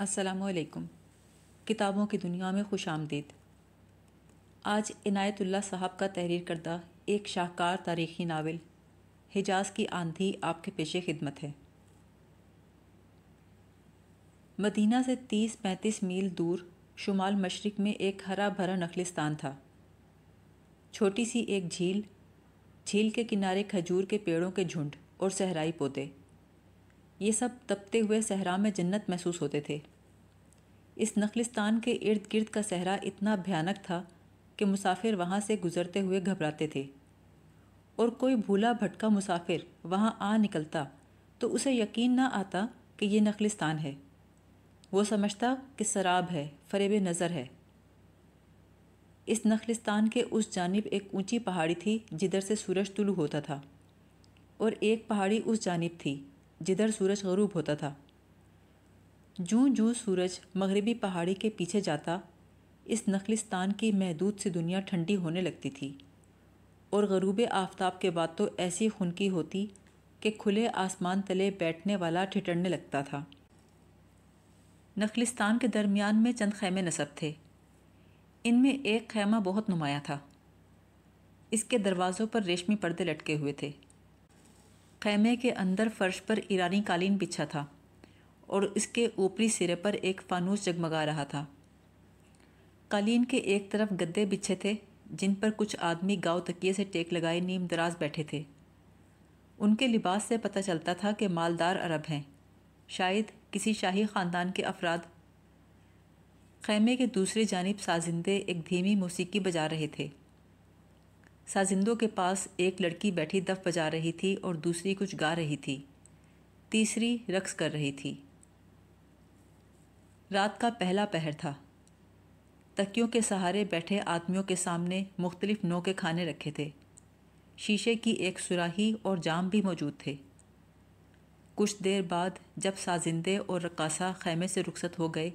असलकुम किताबों की दुनिया में खुश आमदीद आज इनायतुल्ला साहब का तहरीर करदा एक शाहकार तारीखी नावल हिजाज की आंधी आपके पेशे खिदमत है मदीना से तीस पैंतीस मील दूर शुमाल मशरक़ में एक हरा भरा नखलिस्तान था छोटी सी एक झील झील के किनारे खजूर के पेड़ों के झुंड और सहराई पौधे ये सब तपते हुए सहरा में जन्नत महसूस होते थे इस नखलिस्तान के इर्द गिर्द का सहरा इतना भयानक था कि मुसाफिर वहाँ से गुजरते हुए घबराते थे और कोई भूला भटका मुसाफिर वहाँ आ निकलता तो उसे यकीन ना आता कि ये नखलिस्तान है वो समझता कि शराब है फरेब नज़र है इस नखलिस्तान के उस जानब एक ऊंची पहाड़ी थी जिधर से सूरज तुलू होता था और एक पहाड़ी उस जानब थी जिधर सूरज गरूब होता था जूं जूं सूरज मगरबी पहाड़ी के पीछे जाता इस नखलिस्तान की महदूद से दुनिया ठंडी होने लगती थी और गरूब आफ्ताब के बाद तो ऐसी खुनकी होती कि खुले आसमान तले बैठने वाला ठिठड़ने लगता था नखलिस्तान के दरमियान में चंद खैमे नसब थे इनमें एक खैमा बहुत नुमाया था इसके दरवाज़ों पर रेशमी पर्दे लटके हुए थे खैमे के अंदर फर्श पर ईरानी कालीन बिछा था और इसके ऊपरी सिरे पर एक फानूस जगमगा रहा था कालीन के एक तरफ गद्दे बिछे थे जिन पर कुछ आदमी गाँव तकिए से टेक लगाए नीम दराज बैठे थे उनके लिबास से पता चलता था कि मालदार अरब हैं शायद किसी शाही ख़ानदान के अफराद खैमे के दूसरी जानब साजिंदे एक धीमी मौसीकी बजा रहे थे साजिंदों के पास एक लड़की बैठी दफ बजा रही थी और दूसरी कुछ गा रही थी तीसरी रक्स कर रही थी रात का पहला पहर था तकियों के सहारे बैठे आदमियों के सामने मुख्तलिफ नो के खाने रखे थे शीशे की एक सुराही और जाम भी मौजूद थे कुछ देर बाद जब साजिंदे और रकासा खैमे से रुखसत हो गए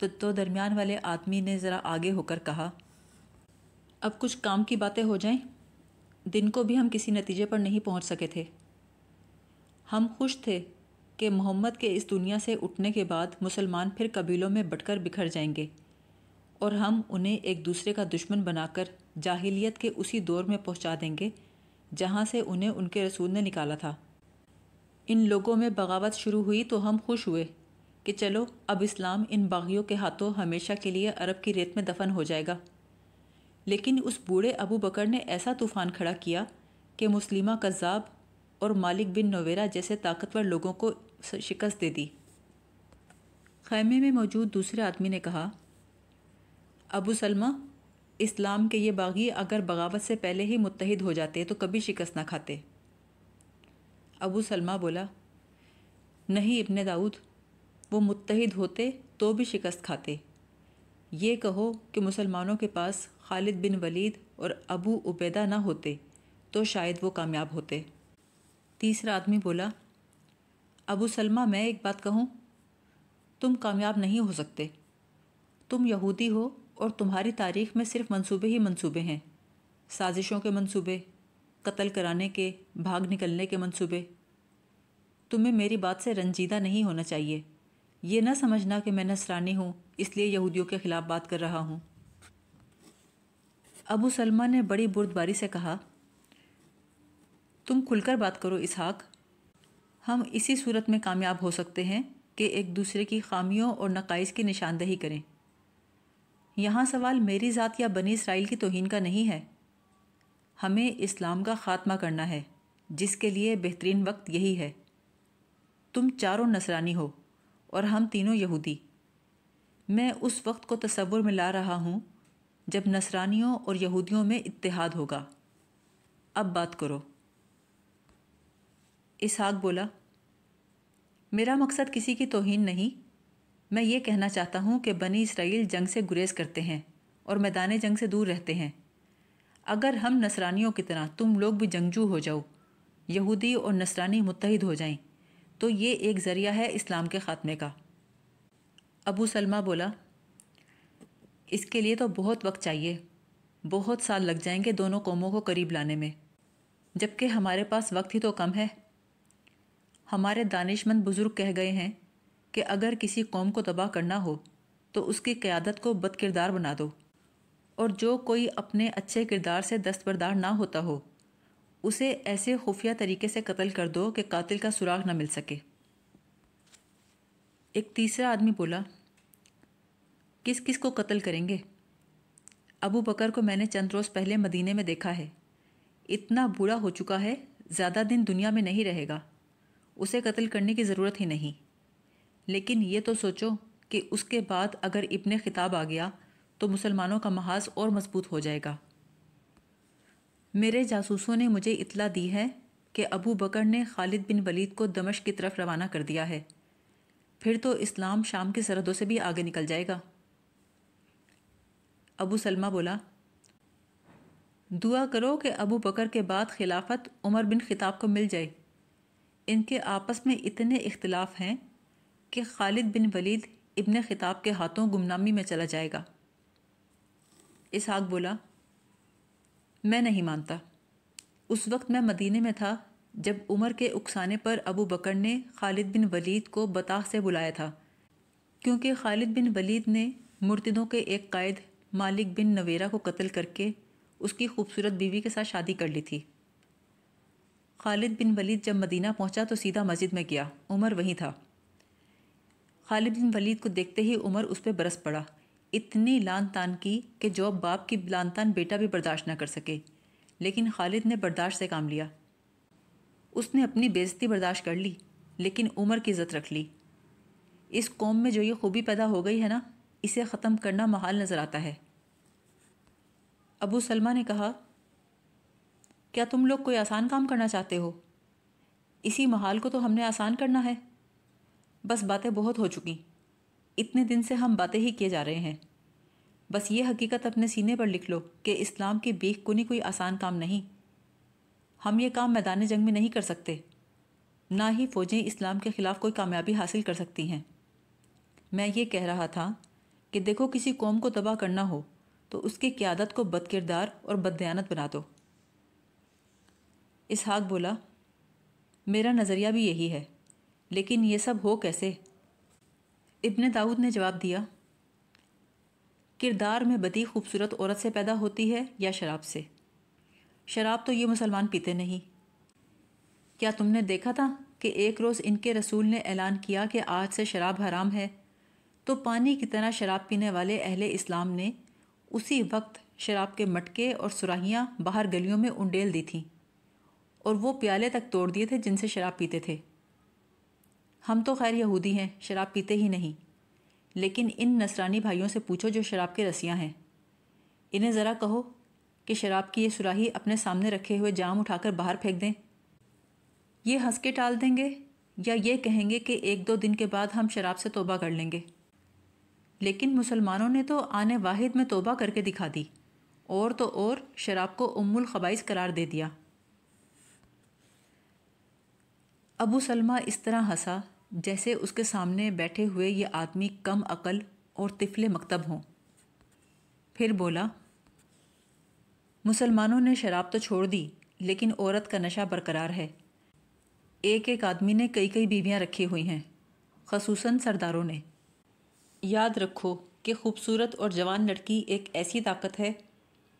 तो, तो दरमियान वाले आदमी ने ज़रा आगे होकर कहा अब कुछ काम की बातें हो जाएं दिन को भी हम किसी नतीजे पर नहीं पहुंच सके थे हम खुश थे कि मोहम्मद के इस दुनिया से उठने के बाद मुसलमान फिर कबीलों में बटकर बिखर जाएंगे और हम उन्हें एक दूसरे का दुश्मन बनाकर जाहिलियत के उसी दौर में पहुंचा देंगे जहां से उन्हें उनके रसूल ने निकाला था इन लोगों में बगावत शुरू हुई तो हम खुश हुए कि चलो अब इस्लाम इन बागियों के हाथों हमेशा के लिए अरब की रेत में दफन हो जाएगा लेकिन उस बूढ़े अबू बकर ने ऐसा तूफ़ान खड़ा किया कि मुस्लिमा कज़ाब और मालिक बिन नोवेरा जैसे ताकतवर लोगों को शिकस्त दे दी खैमे में मौजूद दूसरे आदमी ने कहा अबू सलमा इस्लाम के ये बागी अगर बगावत से पहले ही मुतहद हो जाते तो कभी शिकस्त ना खाते अबू सलमा बोला नहीं इबन दाऊद वो मुतहद होते तो भी शिकस्त खाते ये कहो कि मुसलमानों के पास खालिद बिन वलीद और अबू उबैदा ना होते तो शायद वो कामयाब होते तीसरा आदमी बोला अबू सलमा मैं एक बात कहूँ तुम कामयाब नहीं हो सकते तुम यहूदी हो और तुम्हारी तारीख में सिर्फ मंसूबे ही मंसूबे हैं साजिशों के मंसूबे कत्ल कराने के भाग निकलने के मंसूबे तुम्हें मेरी बात से रंजीदा नहीं होना चाहिए ये ना समझना कि मैं नसरानी हूँ इसलिए यहूदियों के ख़िलाफ़ बात कर रहा हूँ अबू सलमा ने बड़ी बुरदबारी से कहा तुम खुलकर बात करो इसहाक हम इसी सूरत में कामयाब हो सकते हैं कि एक दूसरे की खामियों और नकाइस की निशानदही करें यहाँ सवाल मेरी ज़ात या बनी इसराइल की तोहन का नहीं है हमें इस्लाम का ख़ात्मा करना है जिसके लिए बेहतरीन वक्त यही है तुम चारों नसरानी हो और हम तीनों यहूदी मैं उस वक्त को तस्वुर में ला रहा हूँ जब नसरानियों और यहूदियों में इत्तेहाद होगा अब बात करो इसहाक बोला मेरा मकसद किसी की तोहन नहीं मैं ये कहना चाहता हूँ कि बनी इसराइल जंग से गुरेज करते हैं और मैदान जंग से दूर रहते हैं अगर हम नसरानियों की तरह तुम लोग भी जंगजू हो जाओ यहूदी और नसरानी मुतहद हो जाएं तो ये एक ज़रिया है इस्लाम के ख़ात्मे का अबू सलमा बोला इसके लिए तो बहुत वक्त चाहिए बहुत साल लग जाएंगे दोनों कौमों को करीब लाने में जबकि हमारे पास वक्त ही तो कम है हमारे दानिशमंद बुज़ुर्ग कह गए हैं कि अगर किसी कौम को तबाह करना हो तो उसकी क़्यादत को बद किरदार बना दो और जो कोई अपने अच्छे किरदार से दस्तबरदार ना होता हो उसे ऐसे खुफिया तरीके से कत्ल कर दो कि कातिल का सुराग ना मिल सके एक तीसरा आदमी बोला किस किस को कत्ल करेंगे अबू बकर को मैंने चंद रोज़ पहले मदीने में देखा है इतना बूढ़ा हो चुका है ज़्यादा दिन दुनिया में नहीं रहेगा उसे कत्ल करने की ज़रूरत ही नहीं लेकिन ये तो सोचो कि उसके बाद अगर इब्ने खिताब आ गया तो मुसलमानों का महाज और मजबूत हो जाएगा मेरे जासूसों ने मुझे इतला दी है कि अबू बकर ने खालिद बिन वलीद को दमश की तरफ रवाना कर दिया है फिर तो इस्लाम शाम की सरहदों से भी आगे निकल जाएगा अबू सलमा बोला दुआ करो कि अबू बकर के बाद खिलाफत उमर बिन खिताब को मिल जाए इनके आपस में इतने इख्तलाफ हैं कि खालिद बिन वलीद इबन खिताब के हाथों गुमनामी में चला जाएगा इसहाक बोला मैं नहीं मानता उस वक्त मैं मदीने में था जब उमर के उकसाने पर अबू बकर ने खालिद बिन वलीद को बताह से बुलाया था क्योंकि खालिद बिन वलीद ने मुर्तदों के एक कायद मालिक बिन नवेरा को कत्ल करके उसकी खूबसूरत बीवी के साथ शादी कर ली थी खालिद बिन वलीद जब मदीना पहुंचा तो सीधा मस्जिद में गया उमर वहीं था खालिद बिन वलीद को देखते ही उमर उस पर बरस पड़ा इतनी लान तान की कि जो अब बाप की लान तान बेटा भी बर्दाश्त ना कर सके लेकिन खालिद ने बर्दाश्त से काम लिया उसने अपनी बेजती बर्दाश्त कर ली लेकिन उमर की इज़्ज़त रख ली इस कौम में जो ये खूबी पैदा हो गई है ना इसे ख़त्म करना महाल नज़र आता है अबू सलमा ने कहा क्या तुम लोग कोई आसान काम करना चाहते हो इसी महाल को तो हमने आसान करना है बस बातें बहुत हो चुकी इतने दिन से हम बातें ही किए जा रहे हैं बस ये हकीकत अपने सीने पर लिख लो कि इस्लाम की बेख कुनी कोई आसान काम नहीं हम ये काम मैदान जंग में नहीं कर सकते ना ही फ़ौजें इस्लाम के ख़िलाफ़ कोई कामयाबी हासिल कर सकती हैं मैं ये कह रहा था कि देखो किसी कौम को तबाह करना हो तो उसकी क्यादत को बदकिरदार और बदयानत बना दो इसहाक बोला मेरा नज़रिया भी यही है लेकिन ये सब हो कैसे इब्न दाऊद ने जवाब दिया किरदार में बदी खूबसूरत औरत से पैदा होती है या शराब से शराब तो ये मुसलमान पीते नहीं क्या तुमने देखा था कि एक रोज़ इनके रसूल ने ऐलान किया कि आज से शराब हराम है तो पानी की तरह शराब पीने वाले अहले इस्लाम ने उसी वक्त शराब के मटके और सुराहियाँ बाहर गलियों में उंडेल दी थीं और वो प्याले तक तोड़ दिए थे जिनसे शराब पीते थे हम तो खैर यहूदी हैं शराब पीते ही नहीं लेकिन इन नसरानी भाइयों से पूछो जो शराब के रसियाँ हैं इन्हें ज़रा कहो कि शराब की ये सुराही अपने सामने रखे हुए जाम उठाकर बाहर फेंक दें ये हंस के टाल देंगे या ये कहेंगे कि एक दो दिन के बाद हम शराब से तोबा कर लेंगे लेकिन मुसलमानों ने तो आने वाहिद में तोबा करके दिखा दी और तो और शराब को उम्मुल खबाइस करार दे दिया अबू सलमा इस तरह हंसा जैसे उसके सामने बैठे हुए ये आदमी कम अकल और तिफले मकतब हों फिर बोला मुसलमानों ने शराब तो छोड़ दी लेकिन औरत का नशा बरकरार है एक एक आदमी ने कई कई बीवियां रखी हुई हैं खसूस सरदारों ने याद रखो कि खूबसूरत और जवान लड़की एक ऐसी ताकत है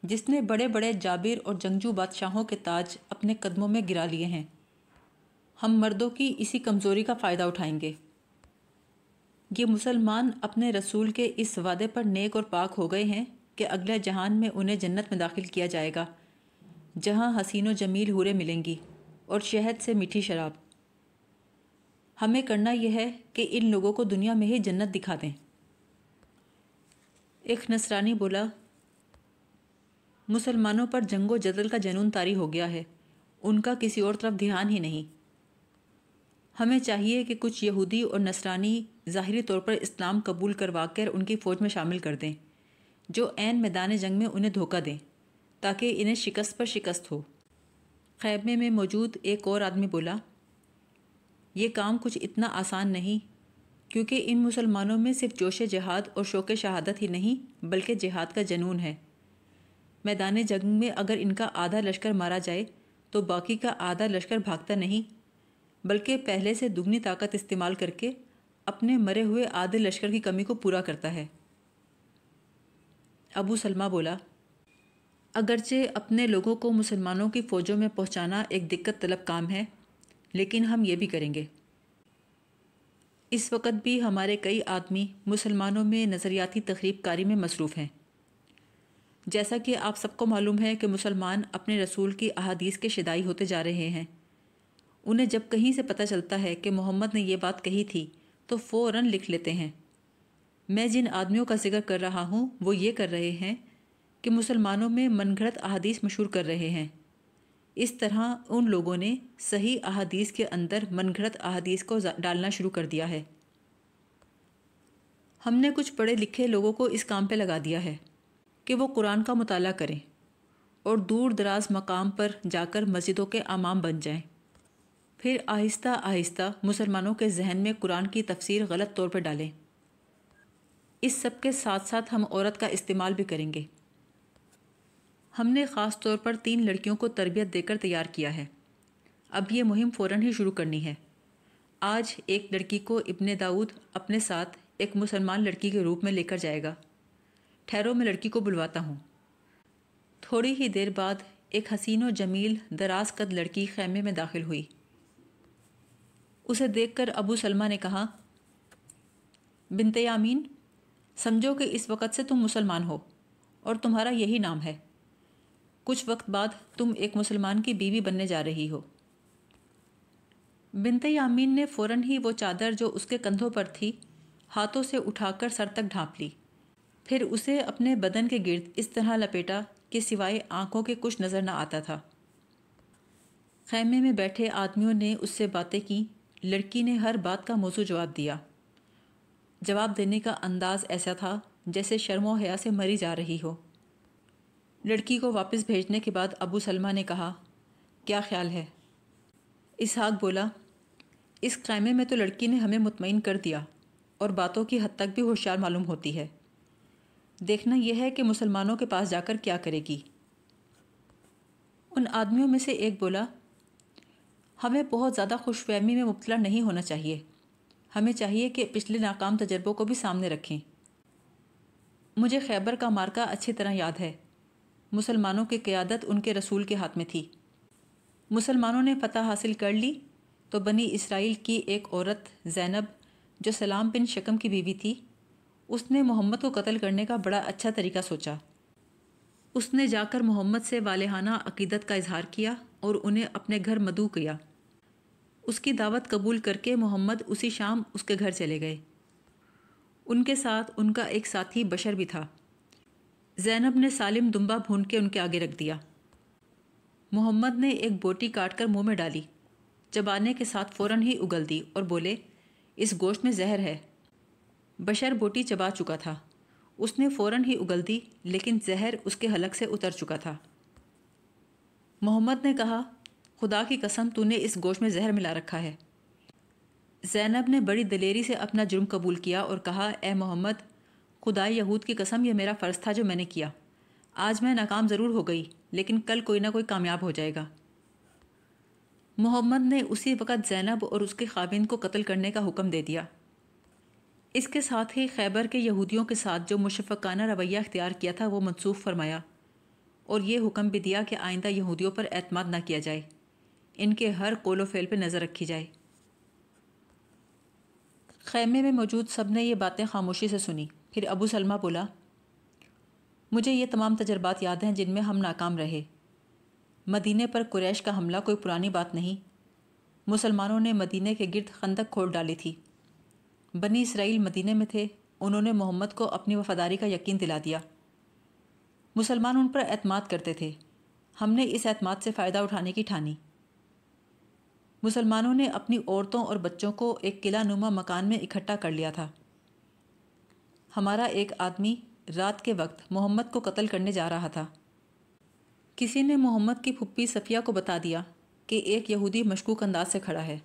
जिसने बड़े बड़े जाबिर और जंगजू बादशाहों के ताज अपने कदमों में गिरा लिए हैं हम मर्दों की इसी कमज़ोरी का फ़ायदा उठाएंगे ये मुसलमान अपने रसूल के इस वादे पर नेक और पाक हो गए हैं कि अगले जहान में उन्हें जन्नत में दाखिल किया जाएगा जहाँ हसीनो जमील हूरें मिलेंगी और शहद से मीठी शराब हमें करना यह है कि इन लोगों को दुनिया में ही जन्नत दिखा दें एक नसरानी बोला मुसलमानों पर जंगो जदल का जनून तारी हो गया है उनका किसी और तरफ ध्यान ही नहीं हमें चाहिए कि कुछ यहूदी और नसरानी ज़ाहरी तौर पर इस्लाम कबूल करवा कर उनकी फ़ौज में शामिल कर दें जो एन मैदान जंग में उन्हें धोखा दें ताकि इन्हें शिकस्त पर शिकस्त हो खैमे में मौजूद एक और आदमी बोला ये काम कुछ इतना आसान नहीं क्योंकि इन मुसलमानों में सिर्फ जोश जहाद और शौक शहादत ही नहीं बल्कि जिहाद का जनून है मैदान जंग में अगर इनका आधा लश्कर मारा जाए तो बाकी का आधा लश्कर भागता नहीं बल्कि पहले से दुगनी ताकत इस्तेमाल करके अपने मरे हुए आधे लश्कर की कमी को पूरा करता है अबू सलमा बोला अगरचे अपने लोगों को मुसलमानों की फ़ौजों में पहुंचाना एक दिक्कत तलब काम है लेकिन हम ये भी करेंगे इस वक्त भी हमारे कई आदमी मुसलमानों में नज़रियाती कारी में मसरूफ़ हैं जैसा कि आप सबको मालूम है कि मुसलमान अपने रसूल की अहादीस के शदाई होते जा रहे हैं उन्हें जब कहीं से पता चलता है कि मोहम्मद ने यह बात कही थी तो फ़ौर लिख लेते हैं मैं जिन आदमियों का जिक्र कर रहा हूँ वो ये कर रहे हैं कि मुसलमानों में मनगढ़ अहादीस मशहूर कर रहे हैं इस तरह उन लोगों ने सही अहादीस के अंदर मनगढ़ंत अहादीस को डालना शुरू कर दिया है हमने कुछ पढ़े लिखे लोगों को इस काम पे लगा दिया है कि वो कुरान का मताल करें और दूर दराज मकाम पर जाकर मस्जिदों के आमाम बन जाएं। फिर आहिस्ता आहिस्ता मुसलमानों के जहन में कुरान की तफसीर गलत तौर पर डालें इस सब के साथ साथ हम औरत का इस्तेमाल भी करेंगे हमने ख़ास तौर पर तीन लड़कियों को तरबियत देकर तैयार किया है अब ये मुहिम फ़ौर ही शुरू करनी है आज एक लड़की को इबन दाऊद अपने साथ एक मुसलमान लड़की के रूप में लेकर जाएगा ठहरो में लड़की को बुलवाता हूँ थोड़ी ही देर बाद एक हसीन और जमील दराज कद लड़की खैमे में दाखिल हुई उसे देखकर अबू सलमा ने कहा बिनते यामीन समझो कि इस वक्त से तुम मुसलमान हो और तुम्हारा यही नाम है कुछ वक्त बाद तुम एक मुसलमान की बीवी बनने जा रही हो बिनत यामीन ने फौरन ही वो चादर जो उसके कंधों पर थी हाथों से उठाकर सर तक ढांप ली फिर उसे अपने बदन के गिर्द इस तरह लपेटा कि सिवाय आंखों के कुछ नज़र न आता था खैमे में बैठे आदमियों ने उससे बातें की लड़की ने हर बात का मौजू जवाब दिया जवाब देने का अंदाज़ ऐसा था जैसे शर्मो हया से मरी जा रही हो लड़की को वापस भेजने के बाद अबू सलमा ने कहा क्या ख्याल है इसहाक बोला इस क़ैमे में तो लड़की ने हमें मुतमिन कर दिया और बातों की हद तक भी होशियार मालूम होती है देखना यह है कि मुसलमानों के पास जाकर क्या करेगी उन आदमियों में से एक बोला हमें बहुत ज़्यादा खुशफहमी में मुबतला नहीं होना चाहिए हमें चाहिए कि पिछले नाकाम तजर्बों को भी सामने रखें मुझे खैबर का मार्का अच्छी तरह याद है मुसलमानों की क़्यादत उनके रसूल के हाथ में थी मुसलमानों ने फ़तह हासिल कर ली तो बनी इसराइल की एक औरत जैनब जो सलाम बिन शकम की बीवी थी उसने मोहम्मद को कत्ल करने का बड़ा अच्छा तरीका सोचा उसने जाकर मोहम्मद से वालहाना अकीदत का इजहार किया और उन्हें अपने घर मदू किया उसकी दावत कबूल करके मोहम्मद उसी शाम उसके घर चले गए उनके साथ उनका एक साथी बशर भी था जैनब ने सालिम दुम्बा भून के उनके आगे रख दिया मोहम्मद ने एक बोटी काट कर मुँह में डाली चबाने के साथ फ़ौरन ही उगल दी और बोले इस गोश्त में जहर है बशर बोटी चबा चुका था उसने फ़ौरन ही उगल दी लेकिन जहर उसके हलक से उतर चुका था मोहम्मद ने कहा खुदा की कसम तूने इस गोश्त में जहर मिला रखा है जैनब ने बड़ी दलेरी से अपना जुर्म कबूल किया और कहा ए मोहम्मद खुदा यहूद की कसम यह मेरा फ़र्ज़ था जो मैंने किया आज मैं नाकाम ज़रूर हो गई लेकिन कल कोई ना कोई कामयाब हो जाएगा मोहम्मद ने उसी वक़्त जैनब और उसके खाविंद को कत्ल करने का हुक्म दे दिया इसके साथ ही खैबर के यहूदियों के साथ जो मुशफ़ाना रवैया अख्तियार किया था वो मनसूख फरमाया और ये हुक्म भी दिया कि आइंदा यहूदियों पर अतमाद न किया जाए इनके हर कोलो फेल पर नज़र रखी जाए खैमे में मौजूद सब ने ये बातें खामोशी से सुनी फिर अबू सलमा बोला मुझे ये तमाम तजर्बात याद हैं जिनमें हम नाकाम रहे मदीने पर कुरैश का हमला कोई पुरानी बात नहीं मुसलमानों ने मदीने के गिरद खंदक खोल डाली थी बनी इसराइल मदीने में थे उन्होंने मोहम्मद को अपनी वफादारी का यकीन दिला दिया मुसलमान उन पर अतमाद करते थे हमने इस अतमाद से फ़ायदा उठाने की ठानी मुसलमानों ने अपनी औरतों और बच्चों को एक किला नुमा मकान में इकट्ठा कर लिया था हमारा एक आदमी रात के वक्त मोहम्मद को कत्ल करने जा रहा था किसी ने मोहम्मद की फुप्पी सफ़िया को बता दिया कि एक यहूदी मशकूक अंदाज से खड़ा है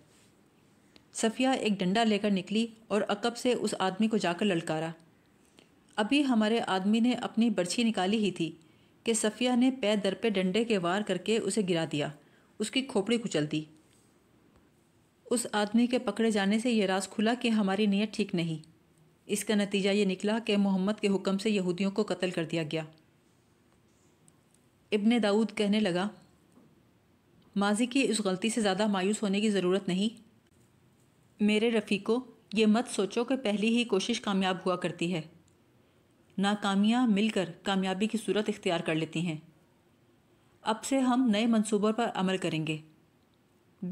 सफ़िया एक डंडा लेकर निकली और अकब से उस आदमी को जाकर ललकारा अभी हमारे आदमी ने अपनी बर्छी निकाली ही थी कि सफ़िया ने पैर दर पे डंडे के वार करके उसे गिरा दिया उसकी खोपड़ी कुचल दी उस आदमी के पकड़े जाने से यह राज खुला कि हमारी नीयत ठीक नहीं इसका नतीजा ये निकला कि मोहम्मद के हुक्म से यहूदियों को कत्ल कर दिया गया इब्न दाऊद कहने लगा माजी की इस गलती से ज़्यादा मायूस होने की ज़रूरत नहीं मेरे रफ़ीको ये मत सोचो कि पहली ही कोशिश कामयाब हुआ करती है नाकामियाँ मिलकर कामयाबी की सूरत इख्तियार कर लेती हैं अब से हम नए मंसूबों पर अमल करेंगे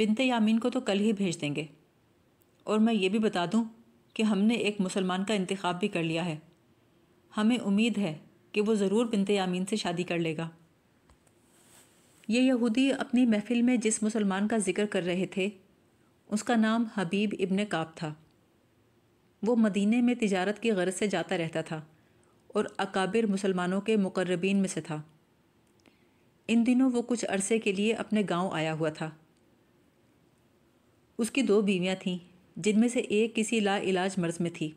बिनते यामीन को तो कल ही भेज देंगे और मैं ये भी बता दूँ कि हमने एक मुसलमान का इंतखब भी कर लिया है हमें उम्मीद है कि वो ज़रूर बिनत यामीन से शादी कर लेगा ये यहूदी अपनी महफिल में जिस मुसलमान का जिक्र कर रहे थे उसका नाम हबीब इबन काब था वो मदीने में तिजारत की गरज से जाता रहता था और अकाबिर मुसलमानों के मुकर्रबीन में से था इन दिनों वो कुछ अरसे के लिए अपने गांव आया हुआ था उसकी दो बीवियां थीं जिनमें से एक किसी ला इलाज मर्ज में थी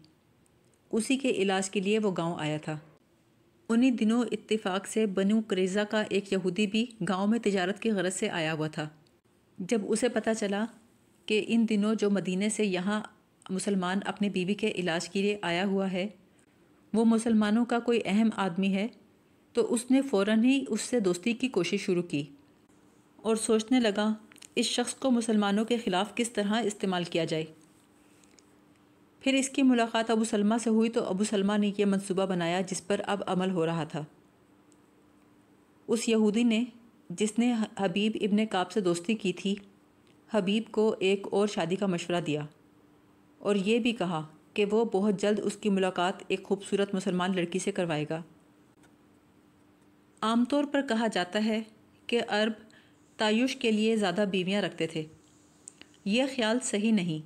उसी के इलाज के लिए वो गांव आया था उन्हीं दिनों इत्तेफाक से बनु करेजा का एक यहूदी भी गांव में तजारत की गरज से आया हुआ था जब उसे पता चला कि इन दिनों जो मदीने से यहाँ मुसलमान अपने बीवी के इलाज के लिए आया हुआ है वो मुसलमानों का कोई अहम आदमी है तो उसने फ़ौर ही उससे दोस्ती की कोशिश शुरू की और सोचने लगा इस शख्स को मुसलमानों के ख़िलाफ़ किस तरह इस्तेमाल किया जाए फिर इसकी मुलाकात अबू सलमा से हुई तो अबू सलमा ने यह मंसूबा बनाया जिस पर अब अमल हो रहा था उस यहूदी ने जिसने हबीब इब्न काब से दोस्ती की थी हबीब को एक और शादी का मशवरा दिया और ये भी कहा कि वो बहुत जल्द उसकी मुलाकात एक खूबसूरत मुसलमान लड़की से करवाएगा आमतौर पर कहा जाता है कि अरब तायुश के लिए ज़्यादा बीवियाँ रखते थे यह ख्याल सही नहीं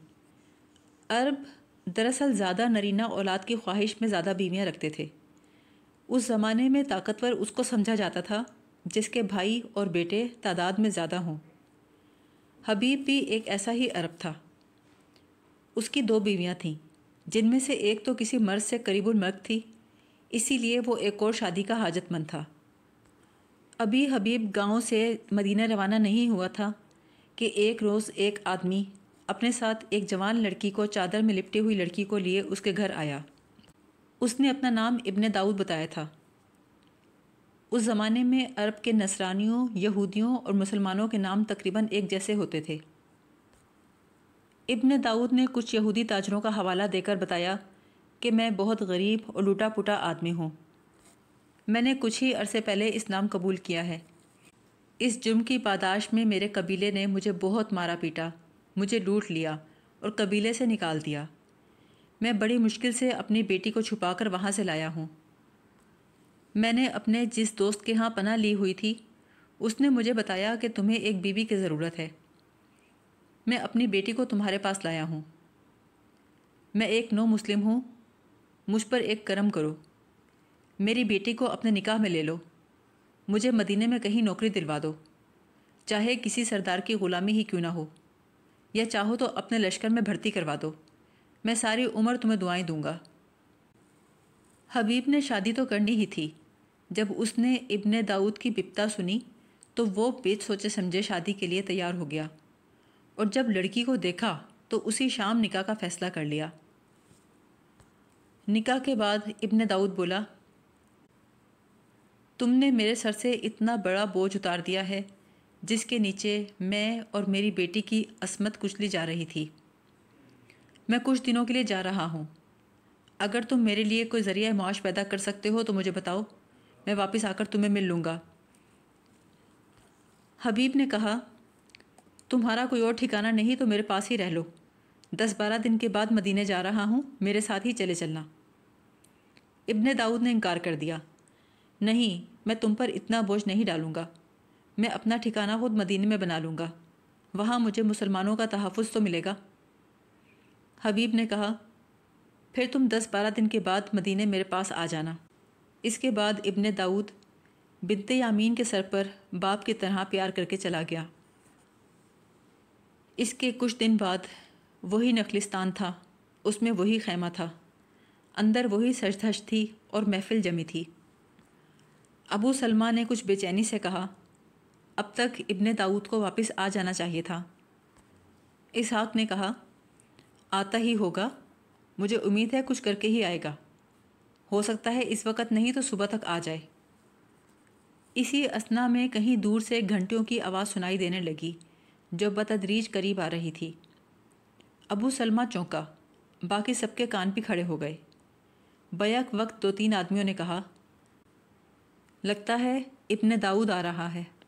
अरब दरअसल ज़्यादा नरीना औलाद की ख्वाहिश में ज़्यादा बीवियाँ रखते थे उस ज़माने में ताकतवर उसको समझा जाता था जिसके भाई और बेटे तादाद में ज़्यादा हों हबीब भी एक ऐसा ही अरब था उसकी दो बीवियाँ थीं जिनमें से एक तो किसी मर्द से करीब मर्द थी इसीलिए वो एक और शादी का हाजतमंद था अभी हबीब गांव से मदीना रवाना नहीं हुआ था कि एक रोज़ एक आदमी अपने साथ एक जवान लड़की को चादर में लिपटी हुई लड़की को लिए उसके घर आया उसने अपना नाम इब्ने दाऊद बताया था उस ज़माने में अरब के नसरानियों यहूदियों और मुसलमानों के नाम तकरीबन एक जैसे होते थे इब्ने दाऊद ने कुछ यहूदी ताजरों का हवाला देकर बताया कि मैं बहुत गरीब और लूटा पुटा आदमी हूँ मैंने कुछ ही अरसे पहले इस्लाम कबूल किया है इस जुर्म की पादाश में मेरे कबीले ने मुझे बहुत मारा पीटा मुझे लूट लिया और कबीले से निकाल दिया मैं बड़ी मुश्किल से अपनी बेटी को छुपाकर वहाँ से लाया हूँ मैंने अपने जिस दोस्त के यहाँ पना ली हुई थी उसने मुझे बताया कि तुम्हें एक बीबी की ज़रूरत है मैं अपनी बेटी को तुम्हारे पास लाया हूँ मैं एक नो मुस्लिम हूँ मुझ पर एक करम करो मेरी बेटी को अपने निकाह में ले लो मुझे मदीने में कहीं नौकरी दिलवा दो चाहे किसी सरदार की ग़ुलामी ही क्यों ना हो या चाहो तो अपने लश्कर में भर्ती करवा दो मैं सारी उम्र तुम्हें दुआएं दूंगा हबीब ने शादी तो करनी ही थी जब उसने इब्ने दाऊद की बिपता सुनी तो वो बेच सोचे समझे शादी के लिए तैयार हो गया और जब लड़की को देखा तो उसी शाम निका का फ़ैसला कर लिया निका के बाद इब्ने दाऊद बोला तुमने मेरे सर से इतना बड़ा बोझ उतार दिया है जिसके नीचे मैं और मेरी बेटी की असमत कुचली जा रही थी मैं कुछ दिनों के लिए जा रहा हूँ अगर तुम मेरे लिए कोई ज़रिया मुआश पैदा कर सकते हो तो मुझे बताओ मैं वापस आकर तुम्हें मिल लूँगा हबीब ने कहा तुम्हारा कोई और ठिकाना नहीं तो मेरे पास ही रह लो दस बारह दिन के बाद मदीने जा रहा हूँ मेरे साथ ही चले चलना इब्ने दाऊद ने इनकार कर दिया नहीं मैं तुम पर इतना बोझ नहीं डालूँगा मैं अपना ठिकाना खुद मदीने में बना लूँगा वहाँ मुझे मुसलमानों का तहफ़ तो मिलेगा हबीब ने कहा फिर तुम दस बारह दिन के बाद मदीने मेरे पास आ जाना इसके बाद इब्न दाऊद बिनते यामीन के सर पर बाप की तरह प्यार करके चला गया इसके कुछ दिन बाद वही नखलिस्तान था उसमें वही खैमा था अंदर वही सजधज थी और महफिल जमी थी अबू सलमा ने कुछ बेचैनी से कहा अब तक इबन दाऊद को वापस आ जाना चाहिए था इसहाक ने कहा आता ही होगा मुझे उम्मीद है कुछ करके ही आएगा हो सकता है इस वक्त नहीं तो सुबह तक आ जाए इसी असना में कहीं दूर से घंटियों की आवाज़ सुनाई देने लगी जो बतदरीज करीब आ रही थी अबू सलमा चौंका बाकी सबके कान भी खड़े हो गए बैक वक्त दो तीन आदमियों ने कहा लगता है इब्ने दाऊद आ रहा है